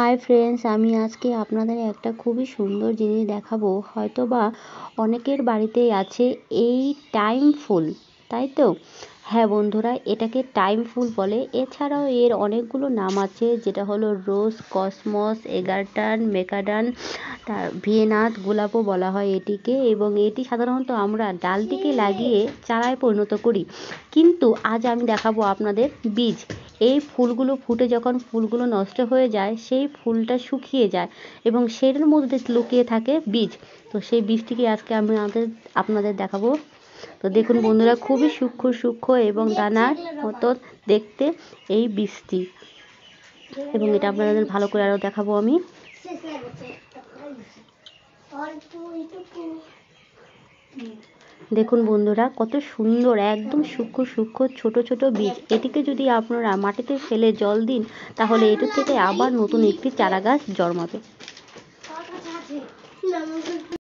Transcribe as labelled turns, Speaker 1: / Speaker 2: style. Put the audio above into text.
Speaker 1: hi friends আমি আজকে আপনাদের একটা খুবই সুন্দর জিনিস দেখাবো হয়তো বা অনেকের বাড়িতে আছে এই টাইম ফুল তাই তো হ্যাঁ বন্ধুরা এটাকে টাইম ফুল বলে এছাড়াও এর অনেকগুলো নাম আছে যেটা হলো রোজ কসমস এগারটান মেকাডান ভিয়েনাথ গোলাপও বলা হয় এটিকে এবং এটি সাধারণত আমরা ডালটিকে লাগিয়ে চারায় পরিণত করি কিন্তু আজ আমি দেখাবো আপনাদের বীজ এই ফুলগুলো ফুটে যখন ফুলগুলো নষ্ট হয়ে যায় সেই ফুলটা শুকিয়ে যায় এবং সেটার মধ্যে লুকিয়ে থাকে বীজ তো সেই বীজটিকে আজকে আমি আমাদের আপনাদের দেখাবো তো দেখুন বন্ধুরা খুবই সূক্ষ্ম সূক্ষ্ম এবং দানার মতো দেখতে এই বীজটি এবং এটা আপনাদের ভালো করে আরও দেখাবো আমি অল্প দেখুন বন্ধুরা কত সুন্দর একদম সূক্ষ্ম সূক্ষ্ম ছোট ছোট বীজ এটিকে যদি আপনারা মাটিতে ফেলে জল দিন তাহলে এটির থেকে আবার নতুন একটি চারা গাছ জন্মাবে